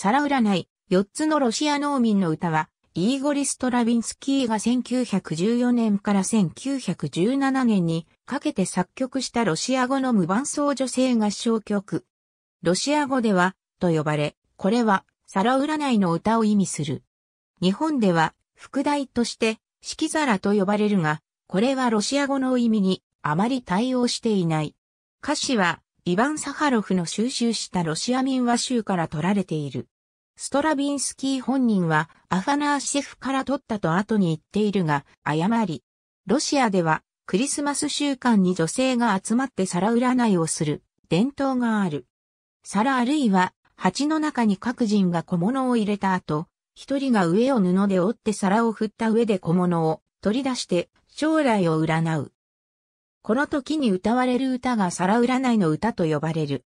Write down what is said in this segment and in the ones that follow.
皿占い、四つのロシア農民の歌は、イーゴリ・ストラビンスキーが1914年から1917年にかけて作曲したロシア語の無伴奏女性合唱曲。ロシア語では、と呼ばれ、これは、皿占いの歌を意味する。日本では、副題として、四季皿と呼ばれるが、これはロシア語の意味にあまり対応していない。歌詞は、イヴァン・サハロフの収集したロシア民話集から取られている。ストラビンスキー本人はアファナーシェフから取ったと後に言っているが、誤り。ロシアではクリスマス習慣に女性が集まって皿占いをする伝統がある。皿あるいは鉢の中に各人が小物を入れた後、一人が上を布で折って皿を振った上で小物を取り出して将来を占う。この時に歌われる歌が皿占いの歌と呼ばれる。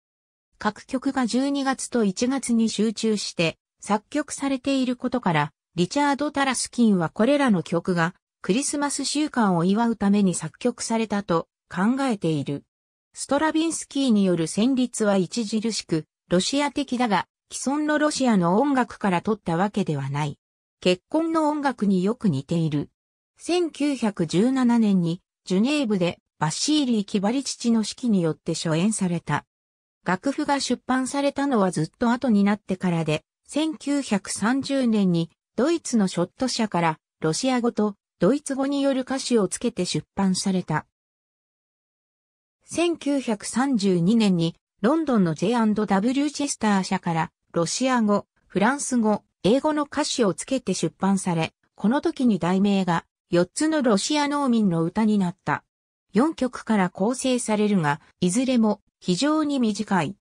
各曲が12月と1月に集中して作曲されていることから、リチャード・タラスキンはこれらの曲がクリスマス週間を祝うために作曲されたと考えている。ストラビンスキーによる旋律は著しく、ロシア的だが、既存のロシアの音楽から取ったわけではない。結婚の音楽によく似ている。1917年にジュネーブでバッシーリー・キバリ父の指揮によって初演された。楽譜が出版されたのはずっと後になってからで、1930年にドイツのショット社からロシア語とドイツ語による歌詞をつけて出版された。1932年にロンドンの J&W チェスター社からロシア語、フランス語、英語の歌詞をつけて出版され、この時に題名が4つのロシア農民の歌になった。4曲から構成されるが、いずれも非常に短い。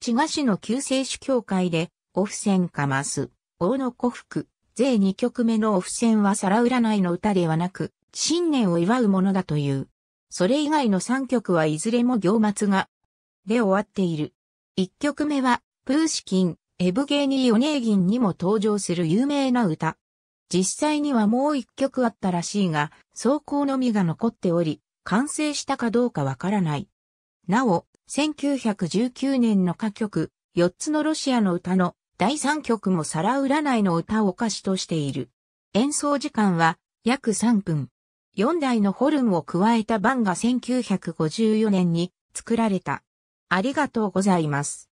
千賀市の救世主協会で、オフセンかます、大野古福、税2曲目のオフセンは皿占いの歌ではなく、新年を祝うものだという。それ以外の3曲はいずれも行末が、で終わっている。1曲目は、プーシキン、エブゲニー・オネーギンにも登場する有名な歌。実際にはもう1曲あったらしいが、走行のみが残っており、完成したかどうかわからない。なお、1919年の歌曲、4つのロシアの歌の第3曲も皿占いの歌を歌詞としている。演奏時間は約3分。4台のホルンを加えた版が1954年に作られた。ありがとうございます。